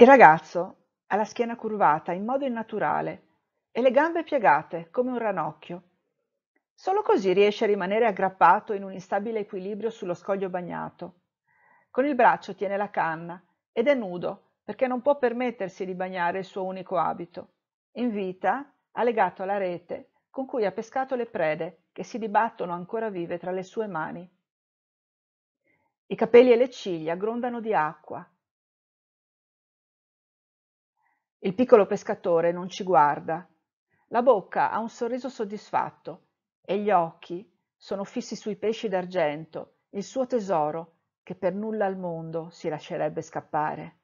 Il ragazzo ha la schiena curvata in modo innaturale e le gambe piegate come un ranocchio. Solo così riesce a rimanere aggrappato in un instabile equilibrio sullo scoglio bagnato. Con il braccio tiene la canna ed è nudo perché non può permettersi di bagnare il suo unico abito. In vita ha legato la rete con cui ha pescato le prede che si dibattono ancora vive tra le sue mani. I capelli e le ciglia grondano di acqua il piccolo pescatore non ci guarda. La bocca ha un sorriso soddisfatto e gli occhi sono fissi sui pesci d'argento, il suo tesoro, che per nulla al mondo si lascerebbe scappare.